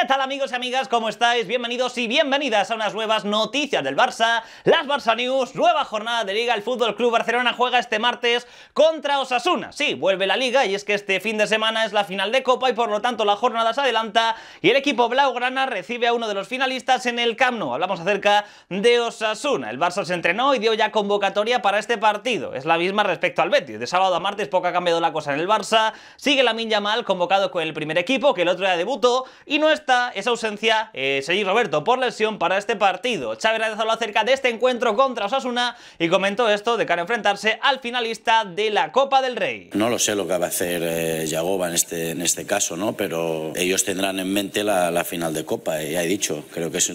¿Qué tal amigos y amigas? ¿Cómo estáis? Bienvenidos y bienvenidas a unas nuevas noticias del Barça, las Barça News, nueva jornada de Liga, el Fútbol Club Barcelona juega este martes contra Osasuna. Sí, vuelve la Liga y es que este fin de semana es la final de Copa y por lo tanto la jornada se adelanta y el equipo blaugrana recibe a uno de los finalistas en el Camp Nou. Hablamos acerca de Osasuna. El Barça se entrenó y dio ya convocatoria para este partido. Es la misma respecto al Betis. De sábado a martes poco ha cambiado la cosa en el Barça. Sigue la mal convocado con el primer equipo que el otro día debutó y no es esa ausencia, eh, Roberto, por lesión para este partido. Chávez ha habló acerca de este encuentro contra Osasuna y comentó esto de cara a enfrentarse al finalista de la Copa del Rey. No lo sé lo que va a hacer eh, Yagoba en este, en este caso, ¿no? pero ellos tendrán en mente la, la final de Copa, eh, ya he dicho. Creo que es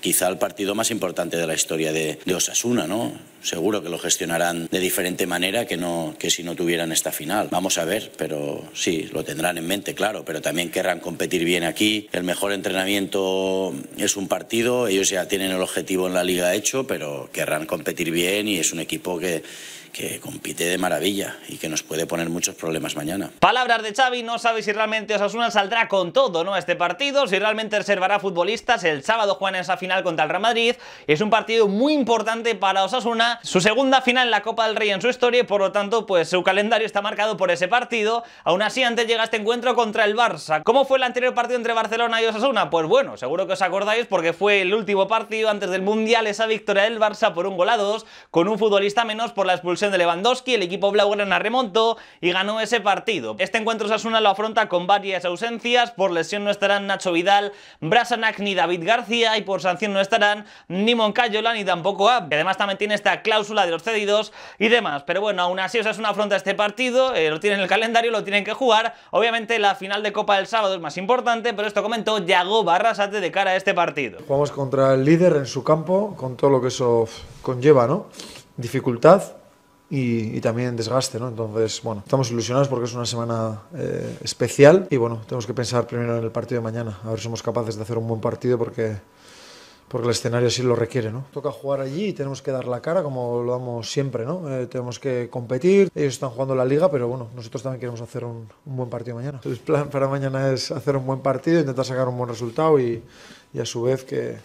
quizá el partido más importante de la historia de, de Osasuna. ¿no? seguro que lo gestionarán de diferente manera que, no, que si no tuvieran esta final. Vamos a ver, pero sí, lo tendrán en mente, claro, pero también querrán competir bien aquí. El mejor entrenamiento es un partido, ellos ya tienen el objetivo en la liga hecho, pero querrán competir bien y es un equipo que que compite de maravilla y que nos puede poner muchos problemas mañana. Palabras de Xavi, no sabe si realmente Osasuna saldrá con todo ¿no? a este partido, si realmente reservará futbolistas, el sábado juega en esa final contra el Real Madrid, es un partido muy importante para Osasuna, su segunda final en la Copa del Rey en su historia y por lo tanto pues su calendario está marcado por ese partido, aún así antes llega este encuentro contra el Barça. ¿Cómo fue el anterior partido entre Barcelona y Osasuna? Pues bueno, seguro que os acordáis porque fue el último partido antes del Mundial, esa victoria del Barça por un gol a dos, con un futbolista menos por la expulsión de Lewandowski, el equipo blaugrana remontó y ganó ese partido. Este encuentro Sasuna lo afronta con varias ausencias, por lesión no estarán Nacho Vidal, Brasanac ni David García y por sanción no estarán ni Moncayola ni tampoco Ab. Además también tiene esta cláusula de los cedidos y demás, pero bueno, aún así Osasuna afronta este partido, eh, lo tienen en el calendario, lo tienen que jugar. Obviamente la final de Copa del sábado es más importante, pero esto comentó Yago Barrasate de cara a este partido. Jugamos contra el líder en su campo, con todo lo que eso conlleva, ¿no? Dificultad, y, también desgaste, ¿no? Entonces, bueno, estamos ilusionados porque es una semana eh, especial y bueno, tenemos que pensar primero en el partido de mañana, a ver si somos capaces de hacer un buen partido porque, porque el escenario sí lo requiere, ¿no? Toca jugar allí y tenemos que dar la cara como lo damos siempre, ¿no? Eh, tenemos que competir, ellos están jugando la liga, pero bueno, nosotros también queremos hacer un, un, buen partido mañana. El plan para mañana es hacer un buen partido, intentar sacar un buen resultado y, y a su vez que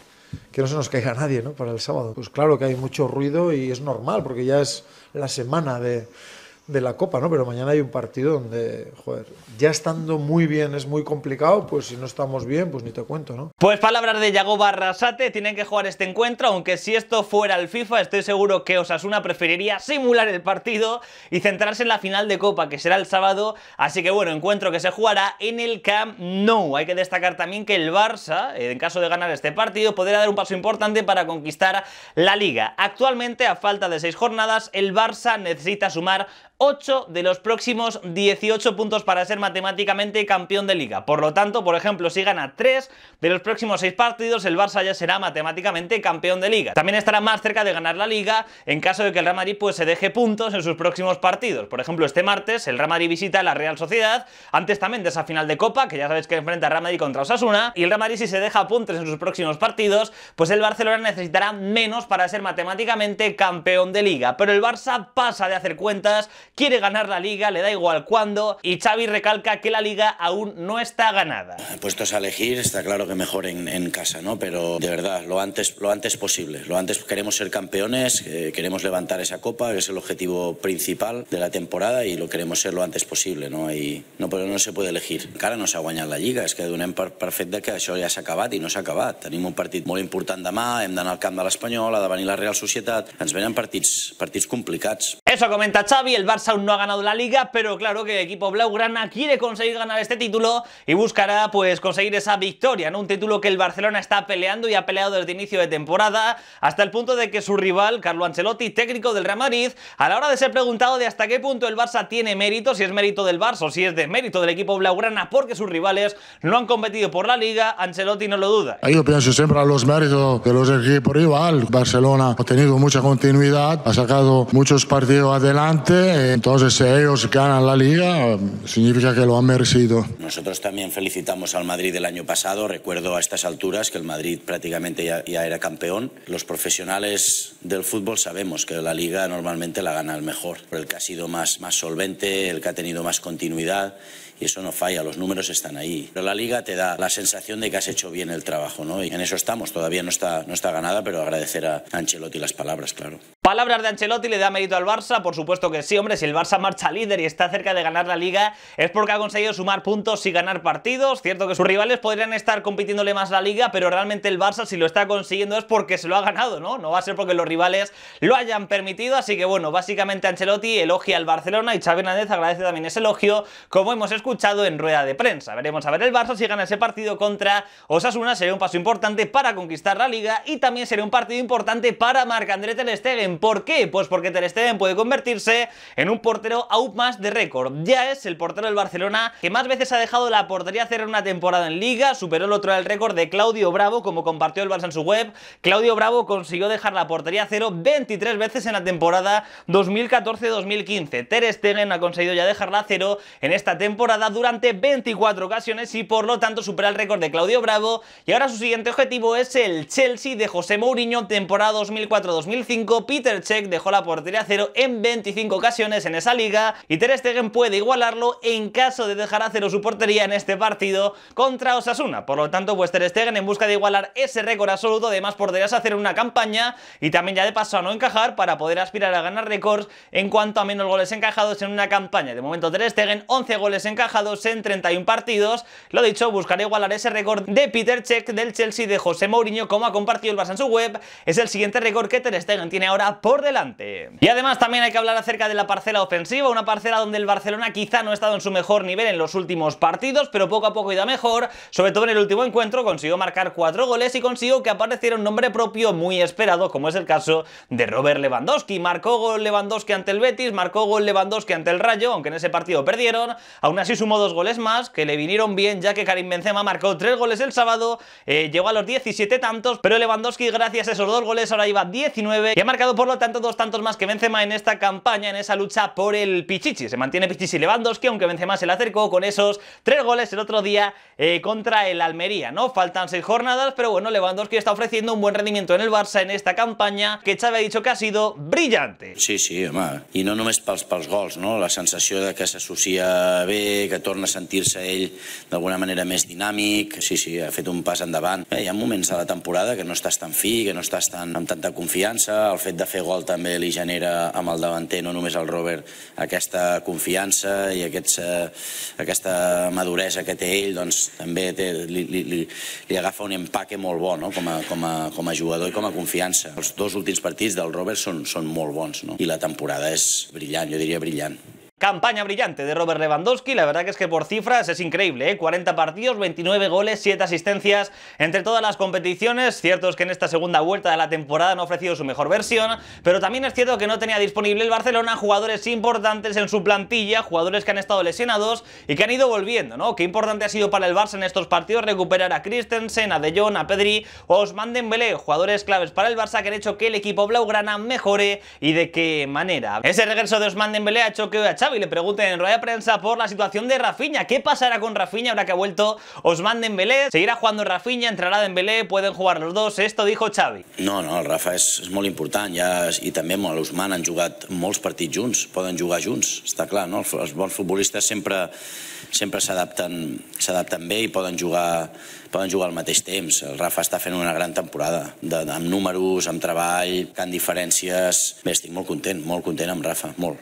que no se nos caiga nadie ¿no? para el sábado. Pues claro que hay mucho ruido y es normal porque ya es la semana de, de la Copa, ¿no? Pero mañana hay un partido donde, joder, ya estando muy bien es muy complicado, pues si no estamos bien, pues ni te cuento, ¿no? Pues palabras de Yagoba Barrasate, tienen que jugar este encuentro, aunque si esto fuera el FIFA, estoy seguro que Osasuna preferiría simular el partido y centrarse en la final de Copa, que será el sábado, así que bueno, encuentro que se jugará en el Camp Nou. Hay que destacar también que el Barça, eh, en caso de ganar este partido, podrá dar un paso importante para conquistar la Liga. Actualmente, a falta de seis jornadas, el Barça necesita sumar 8 de los próximos 18 puntos para ser matemáticamente campeón de liga. Por lo tanto, por ejemplo, si gana 3 de los próximos 6 partidos, el Barça ya será matemáticamente campeón de liga. También estará más cerca de ganar la liga en caso de que el Real Madrid pues, se deje puntos en sus próximos partidos. Por ejemplo, este martes el Real Madrid visita la Real Sociedad, antes también de esa final de Copa, que ya sabéis que enfrenta a Real Madrid contra Osasuna, y el Real Madrid si se deja puntos en sus próximos partidos, pues el Barcelona necesitará menos para ser matemáticamente campeón de liga. Pero el Barça pasa de hacer cuentas quiere ganar la liga, le da igual cuándo, y Xavi recalca que la liga aún no está ganada. Ah, puestos a elegir, está claro que mejor en, casa, ¿no? Pero de verdad, lo antes, lo antes posible. Lo antes queremos ser campeones, eh, queremos levantar esa copa, que es el objetivo principal de la temporada y lo queremos ser lo antes posible, ¿no? Y no, pero no se puede elegir. cara no se guanyat la Liga, es que donem una per fet que això ya se acabado y no s'ha acabat. Tenemos un partido muy importante demà, en d'anar al camp de l'Espanyol, ha venir la Real Sociedad, ens venen partits, partits complicats. Eso comenta Xavi, el Barça aún no ha ganado la liga, pero claro que el equipo Blaugrana quiere conseguir ganar este título y buscará pues conseguir esa victoria, ¿no? Un título que el Barcelona está peleando y ha peleado desde inicio de temporada hasta el punto de que su rival, Carlo Ancelotti, técnico del Real Madrid, a la hora de ser preguntado de hasta qué punto el Barça tiene mérito, si es mérito del Barça o si es de mérito del equipo Blaugrana porque sus rivales no han competido por la liga, Ancelotti no lo duda. Yo pienso siempre a los méritos de los equipos rival. Barcelona ha tenido mucha continuidad, ha sacado muchos partidos adelante. Eh, entonces ellos ganan la liga, significa que lo han merecido. Nosotros también felicitamos al Madrid del año pasado. Recuerdo a estas alturas que el Madrid prácticamente ya, era campeón. Los profesionales del fútbol sabemos que la liga normalmente la gana el mejor, el que ha sido más, más solvente, el que ha tenido más continuidad y eso no falla, los números están ahí. Pero la liga te da la sensación de que has hecho bien el trabajo, ¿no? Y en eso estamos, todavía no está, no está ganada, pero agradecer a Ancelotti las palabras, claro. Palabras de Ancelotti le da mérito al Barça, por supuesto que sí, hombre, si el Barça marcha líder y está cerca de ganar la liga es porque ha conseguido sumar puntos y ganar partidos, cierto que sus rivales podrían estar compitiéndole más la liga, pero realmente el Barça si lo está consiguiendo es porque se lo ha ganado, ¿no? No va a ser porque los rivales lo hayan permitido, así que bueno, básicamente Ancelotti elogia al Barcelona y Xavi Hernández agradece también ese elogio, como hemos escuchado en rueda de prensa. Veremos a ver el Barça si gana ese partido contra Osasuna, sería un paso importante para conquistar la liga y también sería un partido importante para Marc-André Ter Stegen, ¿Por qué? Pues porque Ter Stegen puede convertirse en un portero aún más de récord. Ya es el portero del Barcelona que más veces ha dejado la portería en una temporada en Liga, superó el otro el récord de Claudio Bravo, como compartió el Barça en su web. Claudio Bravo consiguió dejar la portería cero 23 veces en la temporada 2014-2015. Ter Stegen ha conseguido ya dejarla cero en esta temporada durante 24 ocasiones y por lo tanto supera el récord de Claudio Bravo y ahora su siguiente objetivo es el Chelsea de José Mourinho temporada 2004-2005 Peter Cech dejó la portería a cero en 25 ocasiones en esa liga y Ter Stegen puede igualarlo en caso de dejar a cero su portería en este partido contra Osasuna. Por lo tanto, pues Ter Stegen en busca de igualar ese récord absoluto además más hacer una campaña y también ya de paso a no encajar para poder aspirar a ganar récords en cuanto a menos goles encajados en una campaña. De momento Ter Stegen 11 goles encajados en 31 partidos. Lo dicho, buscaré igualar ese récord de Peter Check, del Chelsea de José Mourinho como ha compartido el Barça en su web. Es el siguiente récord que Ter Stegen tiene ahora por delante. Y además también hay que hablar acerca de la parcela ofensiva, una parcela donde el Barcelona quizá no ha estado en su mejor nivel en los últimos partidos, pero poco a poco iba mejor, sobre todo en el último encuentro consiguió marcar cuatro goles y consiguió que apareciera un nombre propio muy esperado, como es el caso de Robert Lewandowski. Marcó gol Lewandowski ante el Betis, marcó gol Lewandowski ante el Rayo, aunque en ese partido perdieron, aún así sumó dos goles más, que le vinieron bien, ya que Karim Benzema marcó tres goles el sábado, eh, llegó a los 17 tantos, pero Lewandowski gracias a esos dos goles ahora iba 19 y ha marcado por lo tanto dos tantos más que Benzema en esta campaña, en esa lucha por el Pichichi. Se mantiene Pichichi Lewandowski, aunque Benzema se le acercó con esos tres goles el otro día eh, contra el Almería, ¿no? Faltan seis jornadas, pero bueno, Lewandowski está ofreciendo un buen rendimiento en el Barça en esta campaña, que Xavi ha dicho que ha sido brillante. Sí, sí, y no no es para los gols, no? La sensación de que s'associa bé, que torna a sentirse él de alguna manera más dinámico, sí, sí, ha hecho un pas endavant. Eh, hi ha moments de la temporada que no estás tan fi, que no estás tan, tanta confianza, el fet de fer fer gol també li genera amb el davanter, no només al Robert, aquesta confiança i aquests, eh, aquesta maduresa que té ell, doncs també té, li, li, li, li agafa un empaque molt bo no? com, a, com, a, com a jugador i com a confiança. Els dos últims partits del Robert són, són molt bons no? i la temporada és brillant, jo diria brillant. Campaña brillante de Robert Lewandowski, la verdad que es que por cifras es increíble, 40 ¿eh? partidos, 29 goles, 7 asistencias entre todas las competiciones, cierto es que en esta segunda vuelta de la temporada no ha ofrecido su mejor versión, pero también es cierto que no tenía disponible el Barcelona jugadores importantes en su plantilla, jugadores que han estado lesionados y que han ido volviendo, ¿no? Qué importante ha sido para el Barça en estos partidos recuperar a Christensen, a De Jong, a Pedri o Osman Dembélé, jugadores claves para el Barça que han hecho que el equipo blaugrana mejore y de qué manera. Ese regreso de Osman Dembélé ha hecho que hoy a Xavi le pregunten en rueda de prensa por la situación de Rafinha. ¿Qué pasará con Rafinha ahora que ha vuelto Osman Dembélé? ¿Seguirá jugando Rafinha? ¿Entrará Dembélé? ¿Pueden jugar los dos? Esto dijo Xavi. No, no, el Rafa és, és molt important ja, i també amb l'Osman han jugat molts partits junts, poden jugar junts, està clar, no? Els bons futbolistes sempre sempre s'adapten bé i poden jugar, poden jugar al mateix temps. El Rafa està fent una gran temporada, de, amb números, amb treball, amb diferències... Bé, estic molt content, molt content amb Rafa, molt.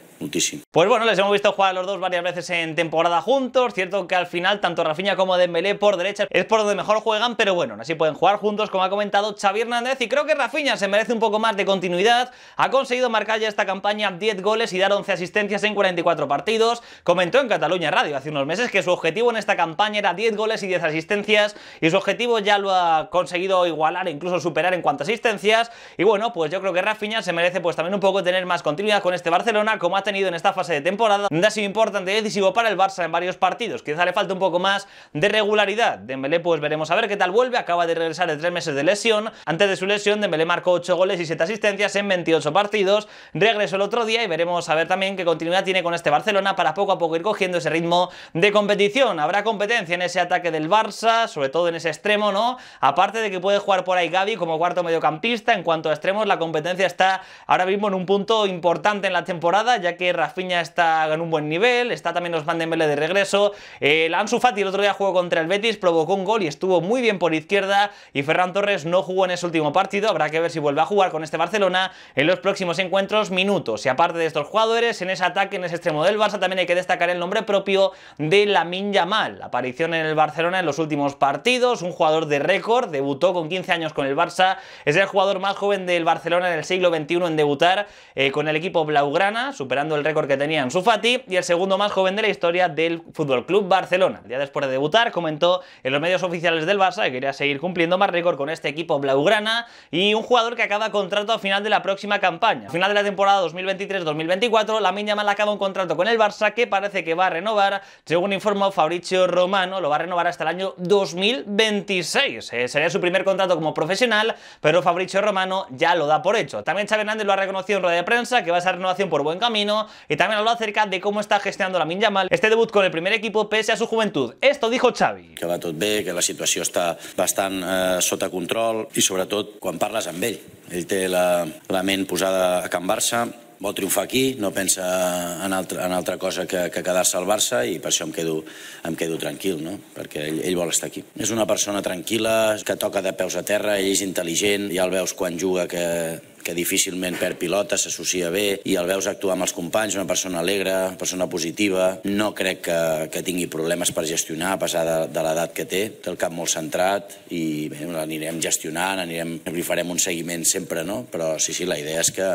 Pues bueno, les hemos visto jugar los dos varias veces en temporada juntos. Cierto que al final, tanto Rafinha como Dembélé por derecha es por donde mejor juegan, pero bueno, así pueden jugar juntos, como ha comentado Xavi Hernández. Y creo que Rafinha se merece un poco más de continuidad. Ha conseguido marcar ya esta campaña 10 goles y dar 11 asistencias en 44 partidos. Comentó en Cataluña Radio hace unos meses que su objetivo en esta campaña era 10 goles y 10 asistencias. Y su objetivo ya lo ha conseguido igualar, incluso superar en cuanto a asistencias. Y bueno, pues yo creo que Rafinha se merece pues también un poco tener más continuidad con este Barcelona, como ha tenido en esta fase de temporada, donde ha sido importante y decisivo para el Barça en varios partidos. Quizá le falta un poco más de regularidad. Dembélé pues veremos a ver qué tal vuelve, acaba de regresar de tres meses de lesión. Antes de su lesión Dembélé marcó 8 goles y 7 asistencias en 28 partidos. Regresó el otro día y veremos a ver también qué continuidad tiene con este Barcelona para poco a poco ir cogiendo ese ritmo de competición. Habrá competencia en ese ataque del Barça, sobre todo en ese extremo, ¿no? Aparte de que puede jugar por ahí Gaby como cuarto mediocampista, en cuanto a extremos la competencia está ahora mismo en un punto importante en la temporada, ya que Rafiña está en un buen nivel, está también los Dembélé de regreso, el eh, Ansu el otro día jugó contra el Betis, provocó un gol y estuvo muy bien por izquierda y Ferran Torres no jugó en ese último partido, habrá que ver si vuelve a jugar con este Barcelona en los próximos encuentros minutos. Y aparte de estos jugadores, en ese ataque, en ese extremo del Barça también hay que destacar el nombre propio de Lamin Yamal, aparición en el Barcelona en los últimos partidos, un jugador de récord, debutó con 15 años con el Barça, es el jugador más joven del Barcelona en el siglo XXI en debutar eh, con el equipo Blaugrana, superando el récord que tenía en Fati y el segundo más joven de la historia del Fútbol Club Barcelona. El día después de debutar, comentó en los medios oficiales del Barça que quería seguir cumpliendo más récord con este equipo blaugrana y un jugador que acaba contrato a final de la próxima campaña. A final de la temporada 2023-2024, Lamin Yamal acaba un contrato con el Barça que parece que va a renovar, según informó Fabricio Romano, lo va a renovar hasta el año 2026. Eh, sería su primer contrato como profesional, pero Fabricio Romano ya lo da por hecho. También Xavi Hernández lo ha reconocido en rueda de prensa que va a ser renovación por buen camino argentino y también habló acerca de cómo está gestionando la Mal este debut con el primer equipo pese a su juventud. Esto dijo Xavi. Que va tot bé, que la situació està bastant eh, sota control i sobretot quan parles amb ell. Ell té la, la ment posada a Can Barça, vol triomfar aquí, no pensa en altra, en altra cosa que, que quedar-se al Barça i per això em quedo, em quedo tranquil, no? perquè ell, ell vol estar aquí. És una persona tranquil·la, que toca de peus a terra, ell és intel·ligent, ja el veus quan juga que que difícilment perd pilota, s'associa bé i el veus actuar amb els companys, una persona alegre, una persona positiva. No crec que, que tingui problemes per gestionar, a pesar de, de l'edat que té. Té el cap molt centrat i bé, l'anirem gestionant, anirem, li farem un seguiment sempre, no? Però sí, sí, la idea és que,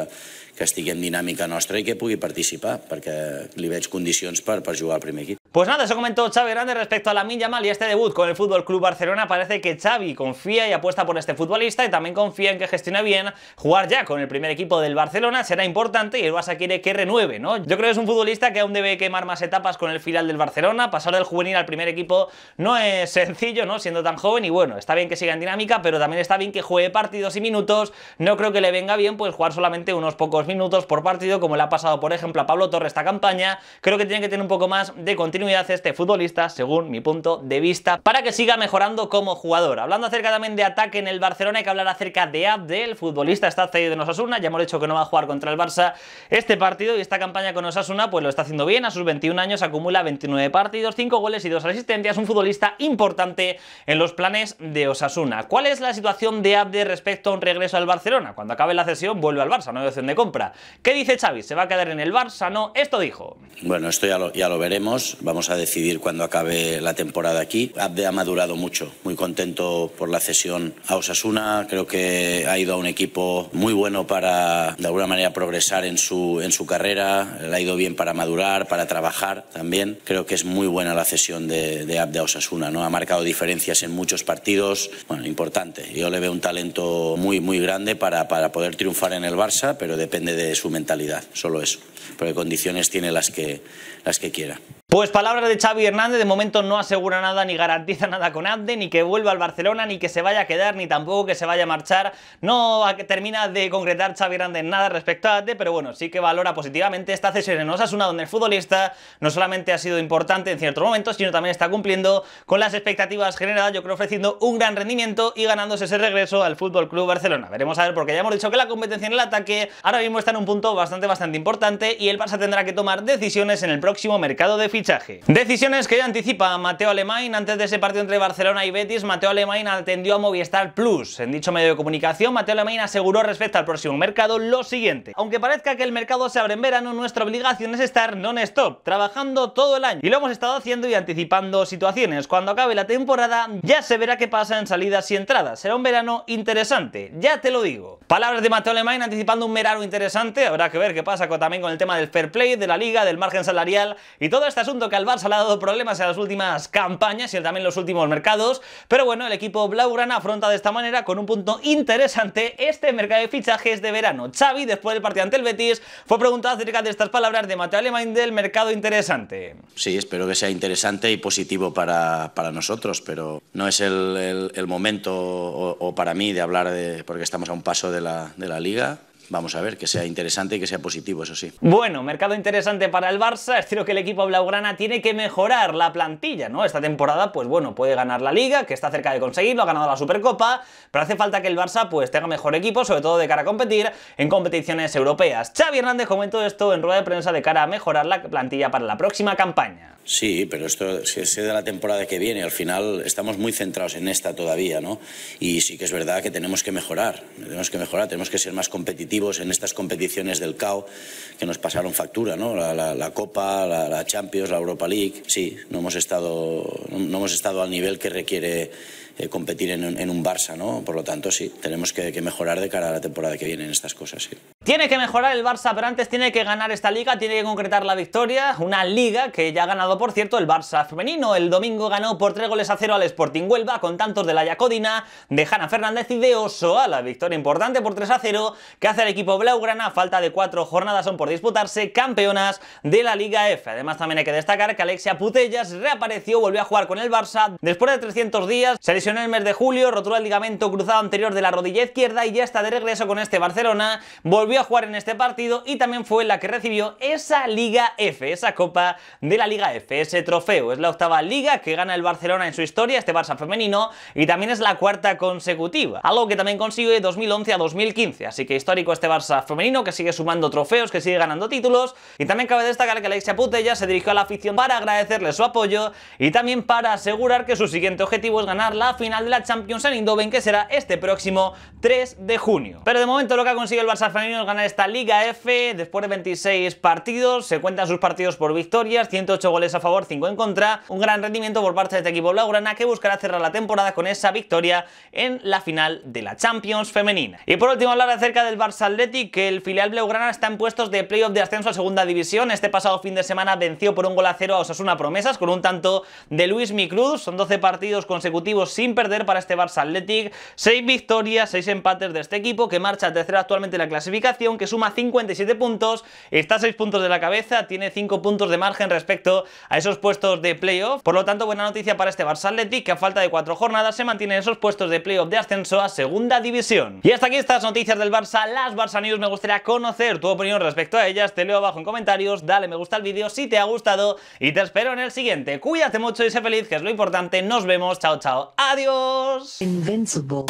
que estigui en dinàmica nostra i que pugui participar, perquè li veig condicions per, per jugar al primer equip. Pues nada, eso comentó Xavi Grande respecto a la mal y este debut con el Fútbol Club Barcelona. Parece que Xavi confía y apuesta por este futbolista y también confía en que gestione bien jugar ya con el primer equipo del Barcelona. Será importante y el Barça quiere que renueve, ¿no? Yo creo que es un futbolista que aún debe quemar más etapas con el final del Barcelona. Pasar del juvenil al primer equipo no es sencillo, ¿no? Siendo tan joven y bueno, está bien que siga en dinámica, pero también está bien que juegue partidos y minutos. No creo que le venga bien pues jugar solamente unos pocos minutos por partido como le ha pasado por ejemplo a Pablo Torres esta campaña. Creo que tiene que tener un poco más de continuidad hace este futbolista, según mi punto de vista, para que siga mejorando como jugador. Hablando acerca también de ataque en el Barcelona, hay que hablar acerca de Abde, el futbolista está cedido en Osasuna, ya hemos dicho que no va a jugar contra el Barça este partido y esta campaña con Osasuna pues lo está haciendo bien, a sus 21 años acumula 29 partidos, 5 goles y 2 asistencias, un futbolista importante en los planes de Osasuna. ¿Cuál es la situación de Abde respecto a un regreso al Barcelona? Cuando acabe la cesión vuelve al Barça, no hay opción de compra. ¿Qué dice Xavi? ¿Se va a quedar en el Barça? No, esto dijo. Bueno, esto ya lo, ya lo veremos Vamos a decidir cuando acabe la temporada aquí. Abde ha madurado mucho, muy contento por la cesión a Osasuna. Creo que ha ido a un equipo muy bueno para, de alguna manera, progresar en su, en su carrera. Le ha ido bien para madurar, para trabajar también. Creo que es muy buena la cesión de, de Abde a Osasuna. ¿no? Ha marcado diferencias en muchos partidos. Bueno, importante. Yo le veo un talento muy, muy grande para, para poder triunfar en el Barça, pero depende de su mentalidad, solo eso. Porque condiciones tiene las que, las que quiera. Pues palabras de Xavi Hernández, de momento no asegura nada ni garantiza nada con Abde, ni que vuelva al Barcelona, ni que se vaya a quedar, ni tampoco que se vaya a marchar. No termina de concretar Xavi Hernández nada respecto a Abde, pero bueno, sí que valora positivamente esta cesión en Osasuna, donde el futbolista no solamente ha sido importante en ciertos momentos, sino también está cumpliendo con las expectativas generadas, yo creo ofreciendo un gran rendimiento y ganándose ese regreso al Fútbol Club Barcelona. Veremos a ver, porque ya hemos dicho que la competencia en el ataque ahora mismo está en un punto bastante, bastante importante y el Barça tendrá que tomar decisiones en el próximo mercado de Decisiones que ya anticipa Mateo Alemán antes de ese partido entre Barcelona y Betis. Mateo Alemán atendió a Movistar Plus. En dicho medio de comunicación, Mateo Alemán aseguró respecto al próximo mercado lo siguiente. Aunque parezca que el mercado se abre en verano, nuestra obligación es estar non-stop, trabajando todo el año. Y lo hemos estado haciendo y anticipando situaciones. Cuando acabe la temporada, ya se verá qué pasa en salidas y entradas. Será un verano interesante, ya te lo digo. Palabras de Mateo Alemán anticipando un verano interesante. Habrá que ver qué pasa también con el tema del fair play, de la liga, del margen salarial y todas estas asunto que al Barça le ha dado problemas en las últimas campañas y también en los últimos mercados, pero bueno, el equipo Blaugrana afronta de esta manera con un punto interesante este mercado de fichajes de verano. Xavi, después del partido ante el Betis, fue preguntado acerca de estas palabras de Mateo Alemán del mercado interesante. Sí, espero que sea interesante y positivo para, para nosotros, pero no es el, momento o, para mí de hablar de, porque estamos a un paso de la, de la liga Vamos a ver, que sea interesante y que sea positivo, eso sí. Bueno, mercado interesante para el Barça. Es que el equipo blaugrana tiene que mejorar la plantilla, ¿no? Esta temporada, pues bueno, puede ganar la Liga, que está cerca de conseguirlo, ha ganado la Supercopa, pero hace falta que el Barça pues tenga mejor equipo, sobre todo de cara a competir en competiciones europeas. Xavi Hernández comentó esto en rueda de prensa de cara a mejorar la plantilla para la próxima campaña. Sí, pero esto es de la temporada que viene. Al final estamos muy centrados en esta todavía, ¿no? Y sí que es verdad que tenemos que mejorar, tenemos que mejorar, tenemos que ser más competitivos en estas competiciones del CAO que nos pasaron factura, ¿no? La, Copa, la, Champions, la Europa League. Sí, no hemos estado, no hemos estado al nivel que requiere eh, competir en, un Barça, ¿no? Por lo tanto, sí, tenemos que, mejorar de cara a la temporada que viene en estas cosas, sí. Tiene que mejorar el Barça, pero antes tiene que ganar esta liga, tiene que concretar la victoria, una liga que ya ha ganado, por cierto, el Barça femenino. El domingo ganó por 3 goles a 0 al Sporting Huelva, con tantos de la Yacodina, de Hanna Fernández y de Osoa, la victoria importante por 3 a 0, que hace el equipo Blaugrana, falta de 4 jornadas son por disputarse, campeonas de la Liga F. Además, también hay que destacar que Alexia Putellas reapareció, volvió a jugar con el Barça, después de 300 días se en el mes de julio, rotura el ligamento cruzado anterior de la rodilla izquierda y ya está de regreso con este Barcelona, volvió a jugar en este partido y también fue la que recibió esa Liga F, esa copa de la Liga F, ese trofeo. Es la octava liga que gana el Barcelona en su historia, este Barça femenino, y también es la cuarta consecutiva, algo que también consigue de 2011 a 2015, así que histórico este Barça femenino que sigue sumando trofeos, que sigue ganando títulos, y también cabe destacar que Alexia Putella se dirigió a la afición para agradecerle su apoyo y también para asegurar que su siguiente objetivo es ganar la final de la Champions en que será este próximo 3 de junio. Pero de momento lo que ha conseguido el Barça femenino es ganar esta Liga F después de 26 partidos, se cuentan sus partidos por victorias, 108 goles a favor, 5 en contra, un gran rendimiento por parte de este equipo blaugrana que buscará cerrar la temporada con esa victoria en la final de la Champions femenina. Y por último hablar acerca del Barça Athletic, que el filial blaugrana está en puestos de playoff de ascenso a segunda división, este pasado fin de semana venció por un gol a cero a Osasuna Promesas con un tanto de Luis Micruz, son 12 partidos consecutivos sin sin perder para este Barça Athletic. 6 victorias, 6 empates de este equipo que marcha tercera actualmente en la clasificación, que suma 57 puntos, está a 6 puntos de la cabeza, tiene 5 puntos de margen respecto a esos puestos de playoff. Por lo tanto, buena noticia para este Barça Athletic, que a falta de 4 jornadas se mantiene en esos puestos de playoff de ascenso a segunda división. Y hasta aquí estas noticias del Barça, las Barça News. Me gustaría conocer tu opinión respecto a ellas. Te leo abajo en comentarios, dale me gusta al vídeo si te ha gustado y te espero en el siguiente. Cuídate mucho y sé feliz, que es lo importante. Nos vemos. Chao, chao. Adiós. Invincible.